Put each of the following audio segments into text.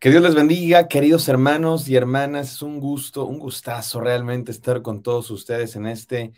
Que Dios les bendiga, queridos hermanos y hermanas. Es un gusto, un gustazo realmente estar con todos ustedes en este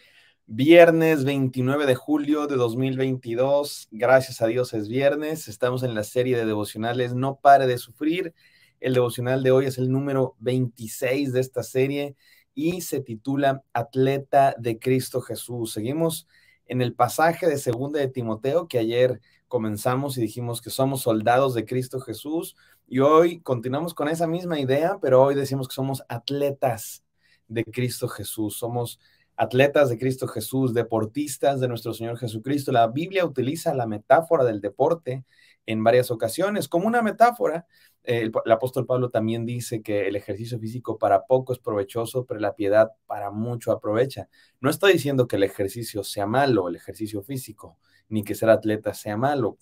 viernes 29 de julio de 2022. Gracias a Dios es viernes. Estamos en la serie de devocionales No pare de sufrir. El devocional de hoy es el número 26 de esta serie y se titula Atleta de Cristo Jesús. Seguimos en el pasaje de segunda de Timoteo que ayer comenzamos y dijimos que somos soldados de Cristo Jesús y hoy continuamos con esa misma idea, pero hoy decimos que somos atletas de Cristo Jesús, somos atletas de Cristo Jesús, deportistas de nuestro Señor Jesucristo. La Biblia utiliza la metáfora del deporte en varias ocasiones como una metáfora. El, apóstol Pablo también dice que el ejercicio físico para poco es provechoso, pero la piedad para mucho aprovecha. No está diciendo que el ejercicio sea malo, el ejercicio físico, ni que ser atleta sea malo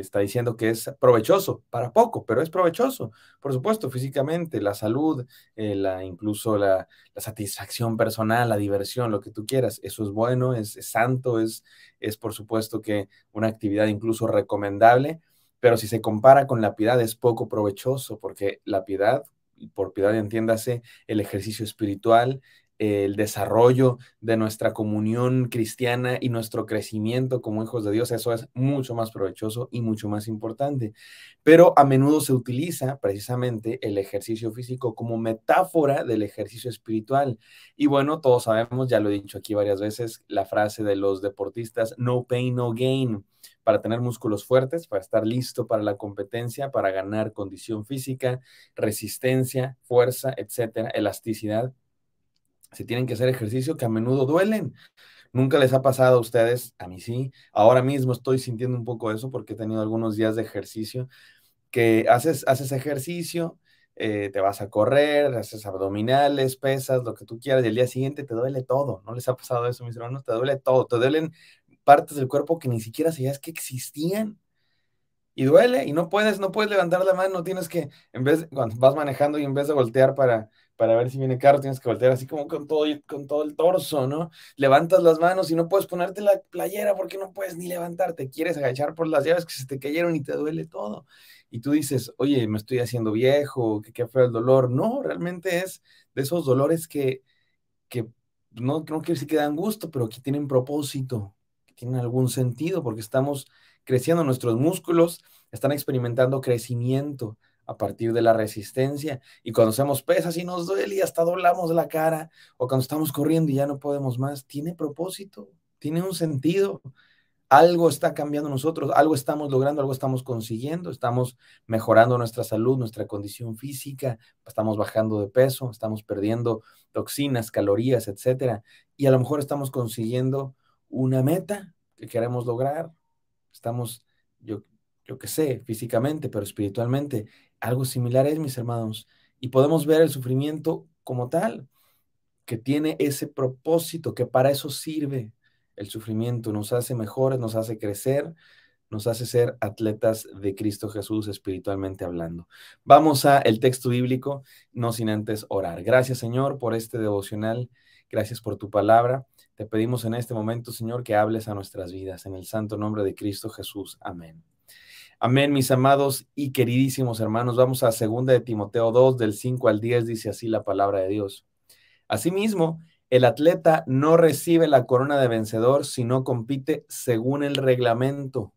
está diciendo que es provechoso, para poco, pero es provechoso, por supuesto, físicamente, la salud, eh, la, incluso la, satisfacción personal, la diversión, lo que tú quieras, eso es bueno, es, santo, es, es por supuesto que una actividad incluso recomendable, pero si se compara con la piedad es poco provechoso, porque la piedad, por piedad entiéndase el ejercicio espiritual, el desarrollo de nuestra comunión cristiana y nuestro crecimiento como hijos de Dios, eso es mucho más provechoso y mucho más importante. Pero a menudo se utiliza precisamente el ejercicio físico como metáfora del ejercicio espiritual. Y bueno, todos sabemos, ya lo he dicho aquí varias veces, la frase de los deportistas, no pain, no gain para tener músculos fuertes, para estar listo para la competencia, para ganar condición física, resistencia, fuerza, etcétera, elasticidad si tienen que hacer ejercicio, que a menudo duelen. Nunca les ha pasado a ustedes, a mí sí. Ahora mismo estoy sintiendo un poco eso porque he tenido algunos días de ejercicio que haces, haces ejercicio, eh, te vas a correr, haces abdominales, pesas, lo que tú quieras, y el día siguiente te duele todo. ¿No les ha pasado eso, mis hermanos? Te duele todo, te duelen partes del cuerpo que ni siquiera sabías que existían y duele y no puedes, no puedes levantar la mano, tienes que, en vez, cuando vas manejando y en vez de voltear para, para ver si viene carro, tienes que voltear así como con todo, con todo el torso, ¿no? Levantas las manos y no puedes ponerte la playera porque no puedes ni levantarte, quieres agachar por las llaves que se te cayeron y te duele todo. Y tú dices, oye, me estoy haciendo viejo, que qué feo el dolor. No, realmente es de esos dolores que, que no, no quiero decir que dan gusto, pero que tienen propósito, tiene algún sentido porque estamos creciendo nuestros músculos, están experimentando crecimiento a partir de la resistencia y cuando hacemos pesas y nos duele y hasta doblamos la cara o cuando estamos corriendo y ya no podemos más, tiene propósito, tiene un sentido. Algo está cambiando nosotros, algo estamos logrando, algo estamos consiguiendo, estamos mejorando nuestra salud, nuestra condición física, estamos bajando de peso, estamos perdiendo toxinas, calorías, etcétera, y a lo mejor estamos consiguiendo una meta que queremos lograr. Estamos, yo, yo que sé, físicamente, pero espiritualmente. Algo similar es, mis hermanos. Y podemos ver el sufrimiento como tal, que tiene ese propósito, que para eso sirve el sufrimiento. Nos hace mejores, nos hace crecer, nos hace ser atletas de Cristo Jesús espiritualmente hablando. Vamos a el texto bíblico, no sin antes orar. Gracias, Señor, por este devocional Gracias por tu palabra. Te pedimos en este momento, Señor, que hables a nuestras vidas. En el santo nombre de Cristo Jesús. Amén. Amén, mis amados y queridísimos hermanos. Vamos a segunda de Timoteo 2, del 5 al 10, dice así la palabra de Dios. Asimismo, el atleta no recibe la corona de vencedor si no compite según el reglamento.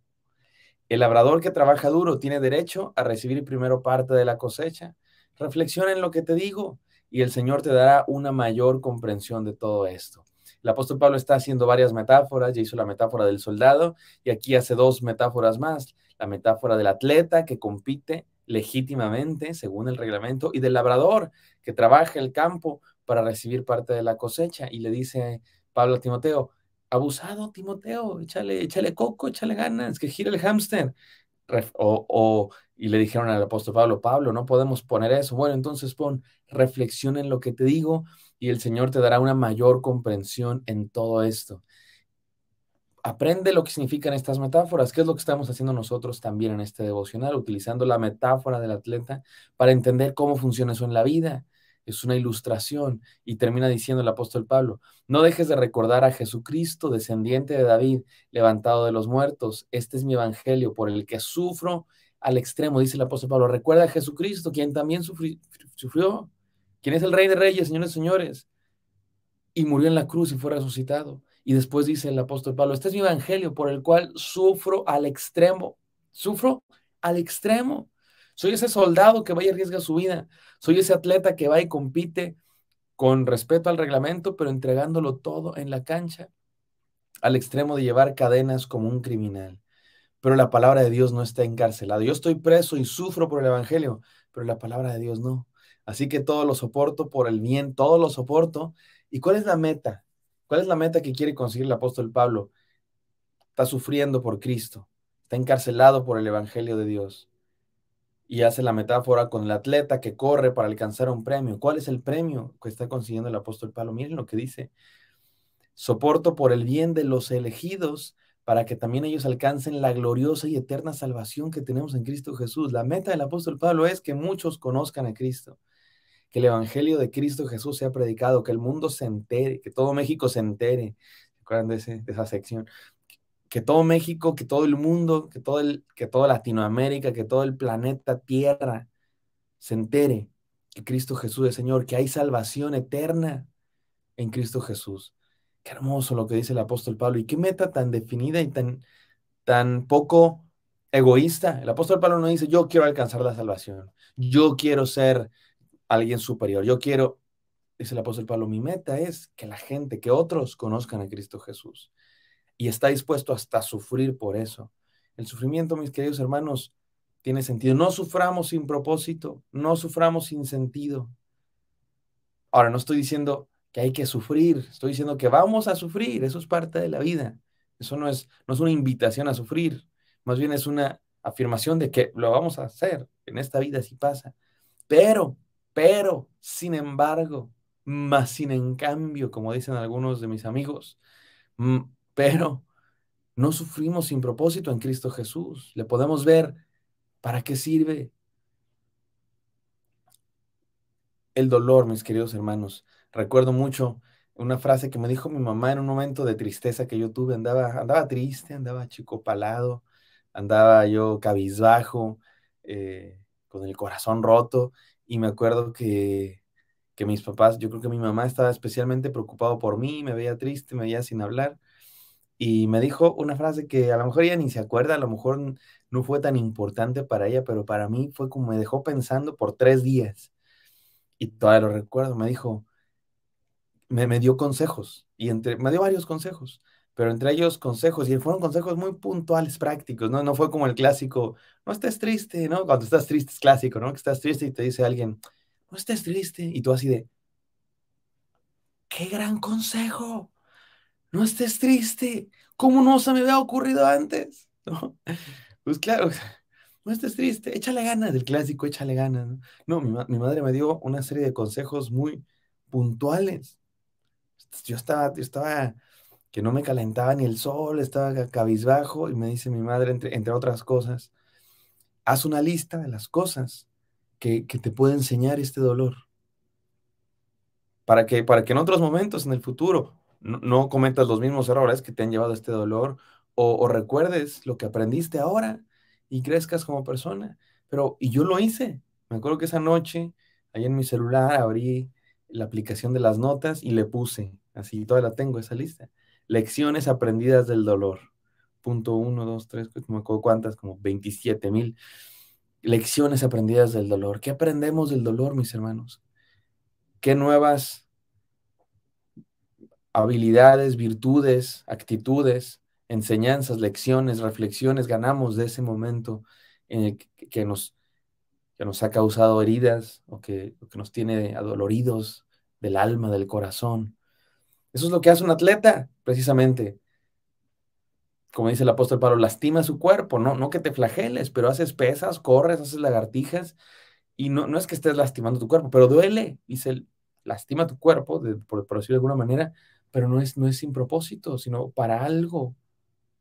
El labrador que trabaja duro tiene derecho a recibir primero parte de la cosecha. Reflexiona en lo que te digo y el Señor te dará una mayor comprensión de todo esto. El apóstol Pablo está haciendo varias metáforas, ya hizo la metáfora del soldado y aquí hace dos metáforas más, la metáfora del atleta que compite legítimamente según el reglamento y del labrador que trabaja el campo para recibir parte de la cosecha y le dice Pablo a Timoteo, abusado Timoteo, échale, coco, échale ganas, que gire el hámster, o, y le dijeron al apóstol Pablo, Pablo, no podemos poner eso. Bueno, entonces pon, reflexión en lo que te digo y el Señor te dará una mayor comprensión en todo esto. Aprende lo que significan estas metáforas, que es lo que estamos haciendo nosotros también en este devocional, utilizando la metáfora del atleta para entender cómo funciona eso en la vida es una ilustración y termina diciendo el apóstol Pablo, no dejes de recordar a Jesucristo, descendiente de David, levantado de los muertos. Este es mi evangelio por el que sufro al extremo, dice el apóstol Pablo. Recuerda a Jesucristo, quien también sufrió, quien es el rey de reyes, señores, señores, y murió en la cruz y fue resucitado. Y después dice el apóstol Pablo, este es mi evangelio por el cual sufro al extremo, sufro al extremo. Soy ese soldado que va y arriesga su vida. Soy ese atleta que va y compite con respeto al reglamento, pero entregándolo todo en la cancha, al extremo de llevar cadenas como un criminal. Pero la palabra de Dios no está encarcelada. Yo estoy preso y sufro por el Evangelio, pero la palabra de Dios no. Así que todo lo soporto por el bien, todo lo soporto. ¿Y cuál es la meta? ¿Cuál es la meta que quiere conseguir el apóstol Pablo? Está sufriendo por Cristo, está encarcelado por el Evangelio de Dios y hace la metáfora con el atleta que corre para alcanzar un premio. ¿Cuál es el premio que está consiguiendo el apóstol Pablo? Miren lo que dice. Soporto por el bien de los elegidos para que también ellos alcancen la gloriosa y eterna salvación que tenemos en Cristo Jesús. La meta del apóstol Pablo es que muchos conozcan a Cristo, que el Evangelio de Cristo Jesús sea predicado, que el mundo se entere, que todo México se entere. ¿Se acuerdan de esa sección? que todo México, que todo el mundo, que todo, el, que toda Latinoamérica, que todo el planeta Tierra se entere que Cristo Jesús es Señor, que hay salvación eterna en Cristo Jesús. Qué hermoso lo que dice el apóstol Pablo y qué meta tan definida y tan, tan poco egoísta. El apóstol Pablo no dice, yo quiero alcanzar la salvación, yo quiero ser alguien superior, yo quiero, dice el apóstol Pablo, mi meta es que la gente, que otros conozcan a Cristo Jesús y está dispuesto hasta sufrir por eso. El sufrimiento, mis queridos hermanos, tiene sentido. No suframos sin propósito, no suframos sin sentido. Ahora, no estoy diciendo que hay que sufrir, estoy diciendo que vamos a sufrir, eso es parte de la vida. Eso no es, no es una invitación a sufrir, más bien es una afirmación de que lo vamos a hacer, en esta vida sí pasa. Pero, pero, sin embargo, más sin en cambio, como dicen algunos de mis amigos, mm, pero no sufrimos sin propósito en Cristo Jesús. Le podemos ver para qué sirve el dolor, mis queridos hermanos. Recuerdo mucho una frase que me dijo mi mamá en un momento de tristeza que yo tuve. Andaba, andaba triste, andaba chico palado, andaba yo cabizbajo, eh, con el corazón roto. Y me acuerdo que, que mis papás, yo creo que mi mamá estaba especialmente preocupado por mí, me veía triste, me veía sin hablar y me dijo una frase que a lo mejor ella ni se acuerda, a lo mejor no fue tan importante para ella, pero para mí fue como me dejó pensando por tres días. Y todavía lo recuerdo, me dijo, me, me dio consejos, y entre, me dio varios consejos, pero entre ellos consejos, y fueron consejos muy puntuales, prácticos, ¿no? No fue como el clásico, no estés triste, ¿no? Cuando estás triste es clásico, ¿no? Que estás triste y te dice alguien, no estés triste, y tú así de, ¡qué gran consejo! no estés triste, ¿cómo no se me había ocurrido antes? Pues claro, no estés triste, échale ganas, del clásico, échale ganas. No, mi, madre me dio una serie de consejos muy puntuales. Yo estaba, yo estaba que no me calentaba ni el sol, estaba cabizbajo y me dice mi madre, entre, otras cosas, haz una lista de las cosas que, te puede enseñar este dolor. Para que, para que en otros momentos, en el futuro, no, cometas los mismos errores que te han llevado a este dolor o, recuerdes lo que aprendiste ahora y crezcas como persona. Pero, y yo lo hice. Me acuerdo que esa noche, ahí en mi celular, abrí la aplicación de las notas y le puse, así todavía la tengo esa lista, lecciones aprendidas del dolor. Punto uno, dos, tres, no me acuerdo cuántas, como 27 mil lecciones aprendidas del dolor. ¿Qué aprendemos del dolor, mis hermanos? ¿Qué nuevas habilidades, virtudes, actitudes, enseñanzas, lecciones, reflexiones ganamos de ese momento en que, nos, que nos ha causado heridas o que, nos tiene adoloridos del alma, del corazón. Eso es lo que hace un atleta, precisamente. Como dice el apóstol Pablo, lastima su cuerpo, no, no que te flageles, pero haces pesas, corres, haces lagartijas, y no, no es que estés lastimando tu cuerpo, pero duele, dice, lastima tu cuerpo, por, por decirlo de alguna manera, pero no es, no es sin propósito, sino para algo.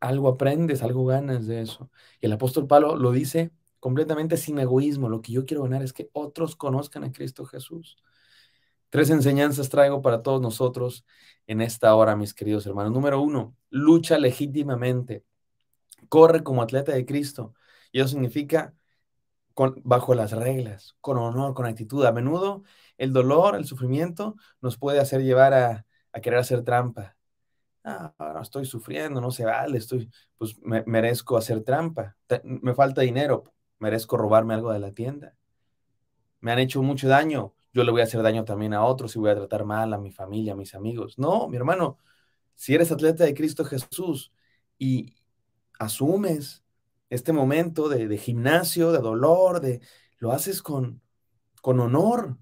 Algo aprendes, algo ganas de eso. Y el apóstol Pablo lo dice completamente sin egoísmo. Lo que yo quiero ganar es que otros conozcan a Cristo Jesús. Tres enseñanzas traigo para todos nosotros en esta hora, mis queridos hermanos. Número uno, lucha legítimamente. Corre como atleta de Cristo. Y eso significa con, bajo las reglas, con honor, con actitud. A menudo el dolor, el sufrimiento nos puede hacer llevar a, a querer hacer trampa. Ah, no, estoy sufriendo, no se vale, estoy, pues merezco hacer trampa, me falta dinero, merezco robarme algo de la tienda. Me han hecho mucho daño, yo le voy a hacer daño también a otros y voy a tratar mal a mi familia, a mis amigos. No, mi hermano, si eres atleta de Cristo Jesús y asumes este momento de, de gimnasio, de dolor, de, lo haces con, con honor,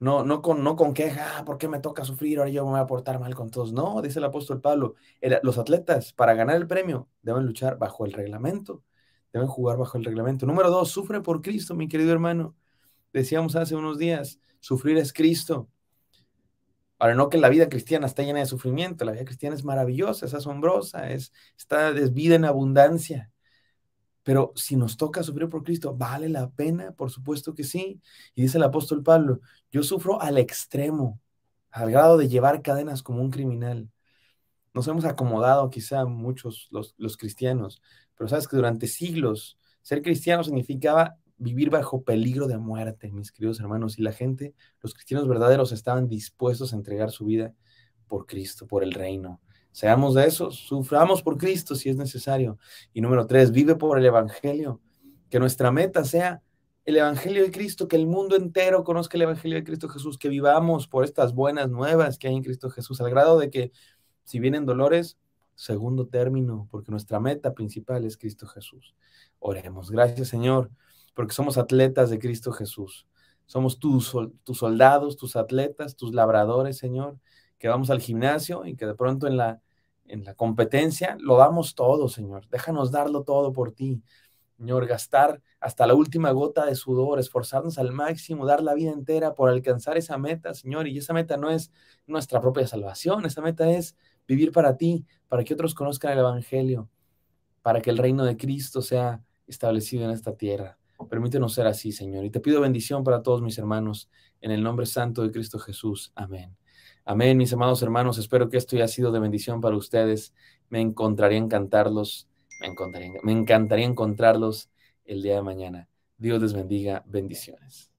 no, con, no con queja, porque ah, ¿por qué me toca sufrir? Ahora yo me voy a portar mal con todos. No, dice el apóstol Pablo, los atletas para ganar el premio deben luchar bajo el reglamento, deben jugar bajo el reglamento. Número dos, sufre por Cristo, mi querido hermano. Decíamos hace unos días, sufrir es Cristo. Ahora, no que la vida cristiana está llena de sufrimiento, la vida cristiana es maravillosa, es asombrosa, es, está, desvida en abundancia. Pero si nos toca sufrir por Cristo, ¿vale la pena? Por supuesto que sí. Y dice el apóstol Pablo, yo sufro al extremo, al grado de llevar cadenas como un criminal. Nos hemos acomodado quizá muchos los, cristianos, pero sabes que durante siglos ser cristiano significaba vivir bajo peligro de muerte, mis queridos hermanos. Y la gente, los cristianos verdaderos, estaban dispuestos a entregar su vida por Cristo, por el reino. Seamos de esos, suframos por Cristo si es necesario. Y número tres, vive por el Evangelio. Que nuestra meta sea el Evangelio de Cristo, que el mundo entero conozca el Evangelio de Cristo Jesús, que vivamos por estas buenas nuevas que hay en Cristo Jesús, al grado de que si vienen dolores, segundo término, porque nuestra meta principal es Cristo Jesús. Oremos, gracias Señor, porque somos atletas de Cristo Jesús. Somos tus, tus soldados, tus atletas, tus labradores, Señor que vamos al gimnasio y que de pronto en la, en la competencia lo damos todo, Señor. Déjanos darlo todo por ti. Señor, gastar hasta la última gota de sudor, esforzarnos al máximo, dar la vida entera por alcanzar esa meta, Señor. Y esa meta no es nuestra propia salvación, esa meta es vivir para ti, para que otros conozcan el Evangelio, para que el reino de Cristo sea establecido en esta tierra. Permítenos ser así, Señor. Y te pido bendición para todos mis hermanos, en el nombre santo de Cristo Jesús. Amén. Amén, mis amados hermanos. Espero que esto haya sido de bendición para ustedes. Me encontraría encantarlos. Me me encantaría encontrarlos el día de mañana. Dios les bendiga. Bendiciones.